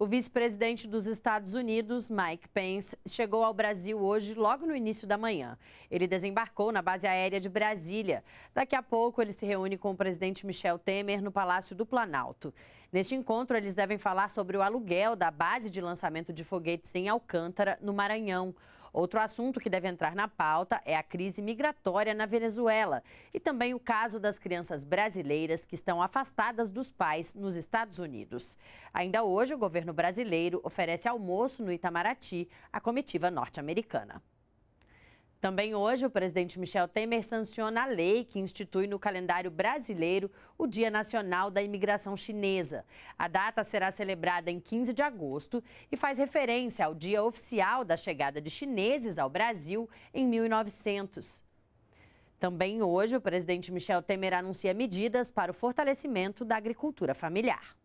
O vice-presidente dos Estados Unidos, Mike Pence, chegou ao Brasil hoje, logo no início da manhã. Ele desembarcou na base aérea de Brasília. Daqui a pouco, ele se reúne com o presidente Michel Temer no Palácio do Planalto. Neste encontro, eles devem falar sobre o aluguel da base de lançamento de foguetes em Alcântara, no Maranhão. Outro assunto que deve entrar na pauta é a crise migratória na Venezuela e também o caso das crianças brasileiras que estão afastadas dos pais nos Estados Unidos. Ainda hoje, o governo brasileiro oferece almoço no Itamaraty à comitiva norte-americana. Também hoje, o presidente Michel Temer sanciona a lei que institui no calendário brasileiro o Dia Nacional da Imigração Chinesa. A data será celebrada em 15 de agosto e faz referência ao dia oficial da chegada de chineses ao Brasil em 1900. Também hoje, o presidente Michel Temer anuncia medidas para o fortalecimento da agricultura familiar.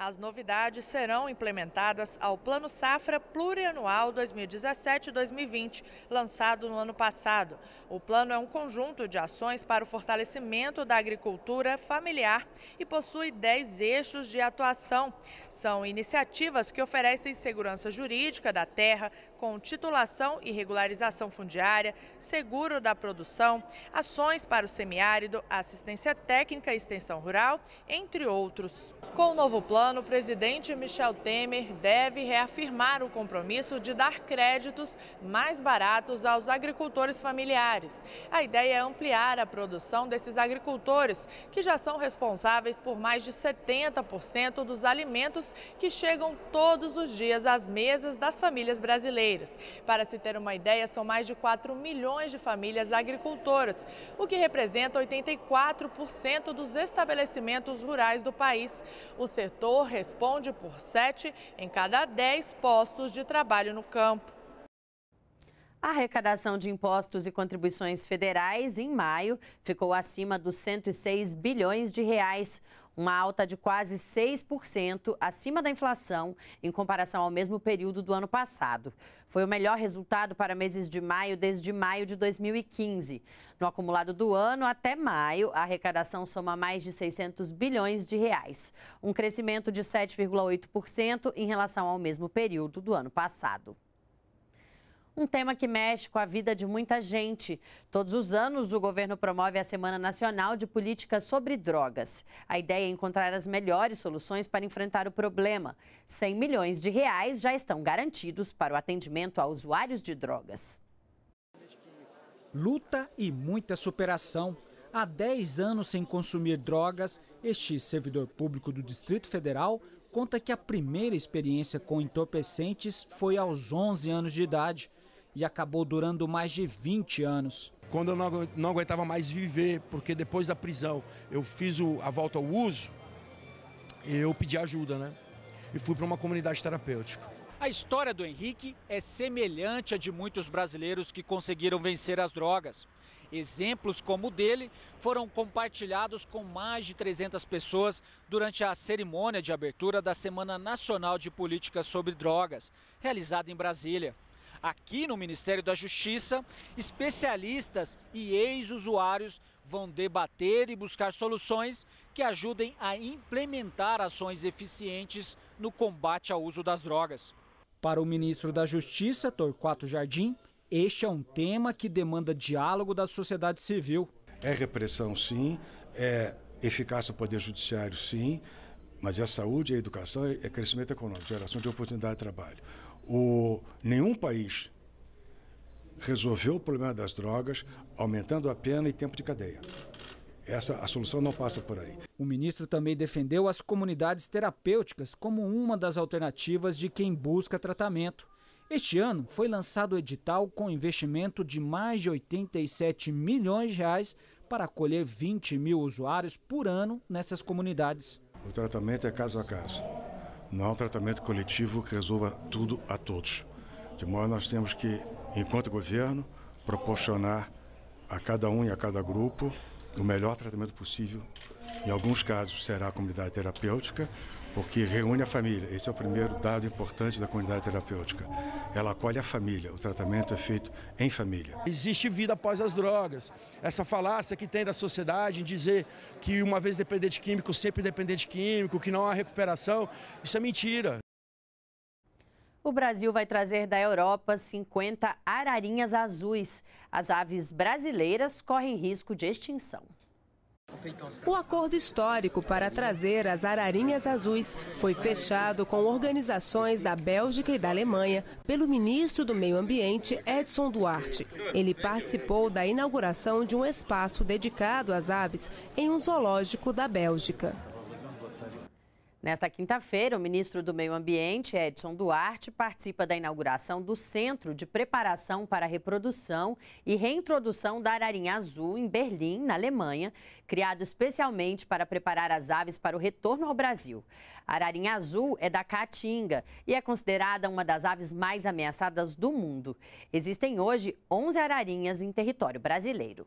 As novidades serão implementadas ao Plano Safra Plurianual 2017-2020, lançado no ano passado. O plano é um conjunto de ações para o fortalecimento da agricultura familiar e possui 10 eixos de atuação. São iniciativas que oferecem segurança jurídica da terra, com titulação e regularização fundiária, seguro da produção, ações para o semiárido, assistência técnica e extensão rural, entre outros. Com o novo plano, ano, o presidente Michel Temer deve reafirmar o compromisso de dar créditos mais baratos aos agricultores familiares. A ideia é ampliar a produção desses agricultores, que já são responsáveis por mais de 70% dos alimentos que chegam todos os dias às mesas das famílias brasileiras. Para se ter uma ideia, são mais de 4 milhões de famílias agricultoras, o que representa 84% dos estabelecimentos rurais do país. O setor corresponde por 7 em cada 10 postos de trabalho no campo. A arrecadação de impostos e contribuições federais em maio ficou acima dos 106 bilhões de reais, uma alta de quase 6% acima da inflação em comparação ao mesmo período do ano passado. Foi o melhor resultado para meses de maio desde maio de 2015. No acumulado do ano até maio, a arrecadação soma mais de 600 bilhões de reais, um crescimento de 7,8% em relação ao mesmo período do ano passado um tema que mexe com a vida de muita gente. Todos os anos, o governo promove a Semana Nacional de Políticas sobre Drogas. A ideia é encontrar as melhores soluções para enfrentar o problema. 100 milhões de reais já estão garantidos para o atendimento a usuários de drogas. Luta e muita superação. Há 10 anos sem consumir drogas, este servidor público do Distrito Federal conta que a primeira experiência com entorpecentes foi aos 11 anos de idade e acabou durando mais de 20 anos. Quando eu não, não aguentava mais viver, porque depois da prisão eu fiz a volta ao uso, eu pedi ajuda, né? E fui para uma comunidade terapêutica. A história do Henrique é semelhante à de muitos brasileiros que conseguiram vencer as drogas. Exemplos como o dele foram compartilhados com mais de 300 pessoas durante a cerimônia de abertura da Semana Nacional de Políticas sobre Drogas, realizada em Brasília. Aqui no Ministério da Justiça, especialistas e ex-usuários vão debater e buscar soluções que ajudem a implementar ações eficientes no combate ao uso das drogas. Para o ministro da Justiça, Torquato Jardim, este é um tema que demanda diálogo da sociedade civil. É repressão, sim, é eficácia do Poder Judiciário, sim, mas é saúde, é educação, é crescimento econômico, geração de oportunidade de trabalho. O, nenhum país resolveu o problema das drogas aumentando a pena e tempo de cadeia. Essa a solução não passa por aí. O ministro também defendeu as comunidades terapêuticas como uma das alternativas de quem busca tratamento. Este ano foi lançado o edital com investimento de mais de 87 milhões de reais para acolher 20 mil usuários por ano nessas comunidades. O tratamento é caso a caso. Não um tratamento coletivo que resolva tudo a todos. De modo nós temos que, enquanto governo, proporcionar a cada um e a cada grupo o melhor tratamento possível em alguns casos será a comunidade terapêutica, porque reúne a família. Esse é o primeiro dado importante da comunidade terapêutica. Ela acolhe a família, o tratamento é feito em família. Existe vida após as drogas. Essa falácia que tem da sociedade em dizer que uma vez dependente químico, sempre dependente químico, que não há recuperação, isso é mentira. O Brasil vai trazer da Europa 50 ararinhas azuis. As aves brasileiras correm risco de extinção. O acordo histórico para trazer as ararinhas azuis foi fechado com organizações da Bélgica e da Alemanha pelo ministro do Meio Ambiente, Edson Duarte. Ele participou da inauguração de um espaço dedicado às aves em um zoológico da Bélgica. Nesta quinta-feira, o ministro do Meio Ambiente, Edson Duarte, participa da inauguração do Centro de Preparação para a Reprodução e Reintrodução da Ararinha Azul, em Berlim, na Alemanha, criado especialmente para preparar as aves para o retorno ao Brasil. A ararinha azul é da Caatinga e é considerada uma das aves mais ameaçadas do mundo. Existem hoje 11 ararinhas em território brasileiro.